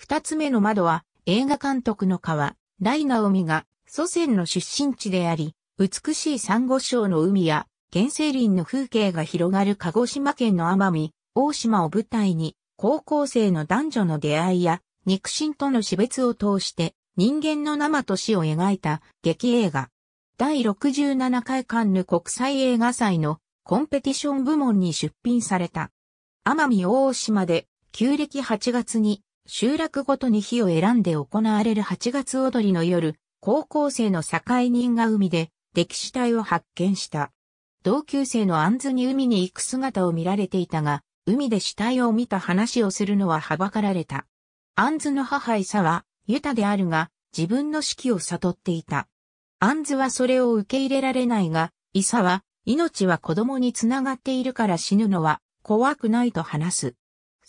二つ目の窓は映画監督の川、大直海が祖先の出身地であり、美しい珊瑚礁の海や原生林の風景が広がる鹿児島県の奄美、大島を舞台に、高校生の男女の出会いや肉親との死別を通して人間の生と死を描いた劇映画。第67回カンヌ国際映画祭のコンペティション部門に出品された。奄美大島で旧暦8月に集落ごとに日を選んで行われる8月踊りの夜、高校生の境人が海で、溺死体を発見した。同級生の安ズに海に行く姿を見られていたが、海で死体を見た話をするのははばかられた。安ンの母イサは、ユタであるが、自分の死期を悟っていた。安ンはそれを受け入れられないが、イサは、命は子供につながっているから死ぬのは怖くないと話す。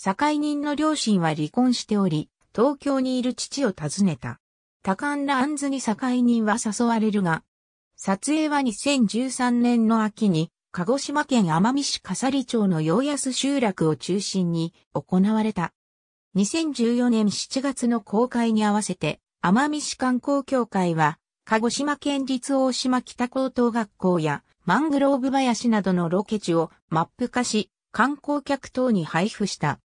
境人の両親は離婚しており、東京にいる父を訪ねた。多感なアンに境人は誘われるが、撮影は2013年の秋に、鹿児島県奄美市笠里町の洋安集落を中心に行われた。2014年7月の公開に合わせて、奄美市観光協会は、鹿児島県立大島北高等学校やマングローブ林などのロケ地をマップ化し、観光客等に配布した。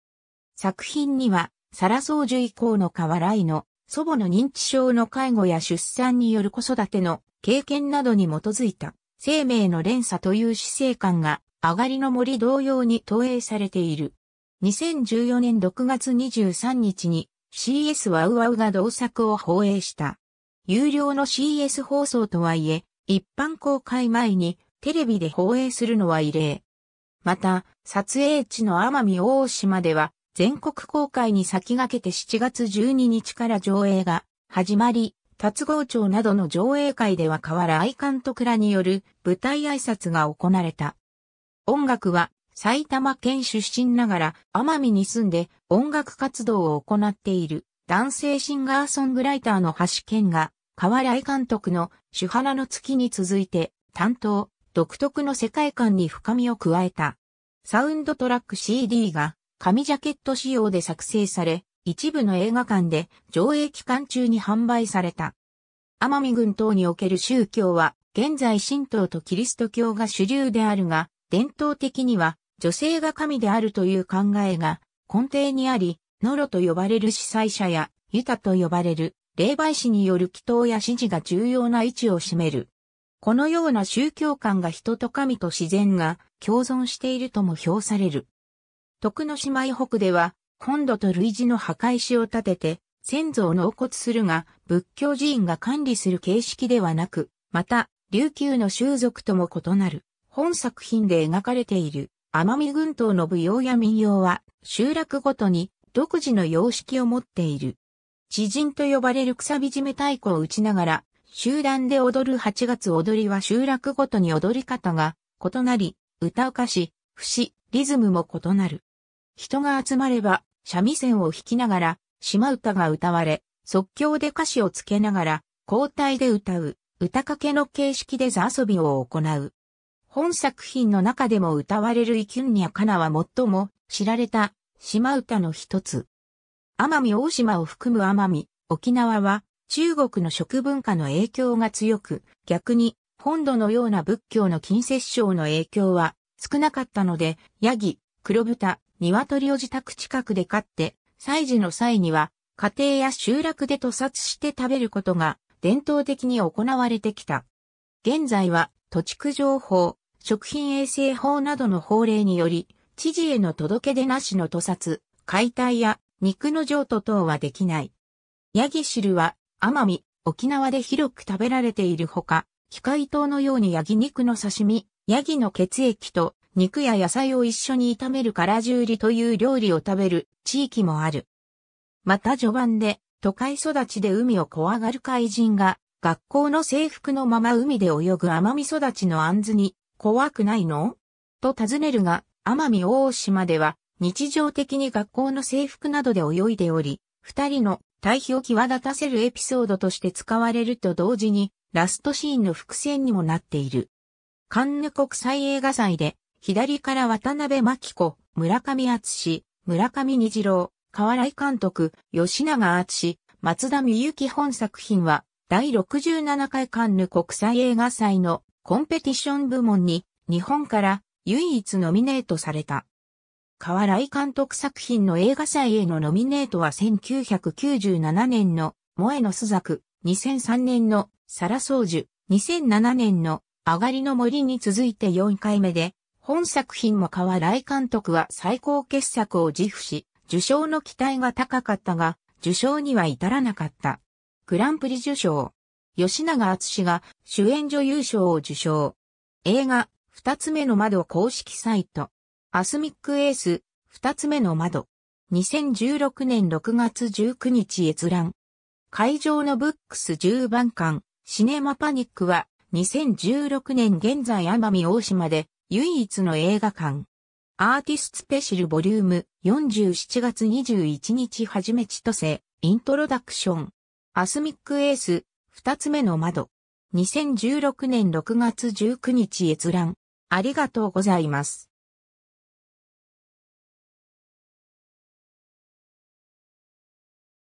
作品には、サラソウジュ以降の河原井の祖母の認知症の介護や出産による子育ての経験などに基づいた生命の連鎖という死生観が上がりの森同様に投影されている。2014年6月23日に CS ワウワウが同作を放映した。有料の CS 放送とはいえ、一般公開前にテレビで放映するのは異例。また、撮影地の奄美大島では全国公開に先駆けて7月12日から上映が始まり、達郷町などの上映会では河原愛監督らによる舞台挨拶が行われた。音楽は埼玉県出身ながら奄美に住んで音楽活動を行っている男性シンガーソングライターの橋健が河原愛監督の主花の月に続いて担当、独特の世界観に深みを加えた。サウンドトラック CD が紙ジャケット仕様で作成され、一部の映画館で上映期間中に販売された。奄美群島における宗教は、現在神道とキリスト教が主流であるが、伝統的には女性が神であるという考えが根底にあり、ノロと呼ばれる司祭者やユタと呼ばれる霊媒師による祈祷や指示が重要な位置を占める。このような宗教観が人と神と自然が共存しているとも評される。徳之島以北では、本土と類似の墓石を建てて、先祖を納骨するが、仏教寺院が管理する形式ではなく、また、琉球の習俗とも異なる。本作品で描かれている、奄美群島の舞踊や民謡は、集落ごとに独自の様式を持っている。知人と呼ばれるくさびじめ太鼓を打ちながら、集団で踊る8月踊りは集落ごとに踊り方が異なり、歌う歌詞、節、リズムも異なる。人が集まれば、三味線を弾きながら、島唄が歌われ、即興で歌詞をつけながら、交代で歌う、歌かけの形式で座遊びを行う。本作品の中でも歌われるイキュンニャカナは最も知られた島唄の一つ。奄美大島を含む奄美、沖縄は中国の食文化の影響が強く、逆に本土のような仏教の近接症の影響は少なかったので、ヤギ、黒豚、鶏を自宅近くで飼って、祭事の際には、家庭や集落で屠殺して食べることが伝統的に行われてきた。現在は土地区情報、食品衛生法などの法令により、知事への届け出なしの屠殺、解体や肉の譲渡等はできない。ヤギ汁は奄美、沖縄で広く食べられているほか、機械糖のようにヤギ肉の刺身、ヤギの血液と肉や野菜を一緒に炒めるからじゅうりという料理を食べる地域もある。また序盤で都会育ちで海を怖がる怪人が学校の制服のまま海で泳ぐ奄美育ちのアンズに怖くないのと尋ねるが奄美大島では日常的に学校の制服などで泳いでおり、二人の対比を際立たせるエピソードとして使われると同時にラストシーンの伏線にもなっている。カンヌ国際映画祭で左から渡辺真子、村上厚村上虹郎、河原井監督、吉永厚松田美幸本作品は、第67回カンヌ国際映画祭のコンペティション部門に日本から唯一ノミネートされた。河原井監督作品の映画祭へのノミネートは1997年の萌野須作、2003年のサラソージュ、2007年の上がりの森に続いて4回目で、本作品も河井監督は最高傑作を自負し、受賞の期待が高かったが、受賞には至らなかった。グランプリ受賞。吉永厚が主演女優賞を受賞。映画、二つ目の窓公式サイト。アスミックエース、二つ目の窓。2016年6月19日閲覧。会場のブックス10番館、シネマパニックは、2016年現在奄美大島で唯一の映画館。アーティススペシルボリューム47月21日はじめ千歳イントロダクション。アスミックエース二つ目の窓。2016年6月19日閲覧。ありがとうございます。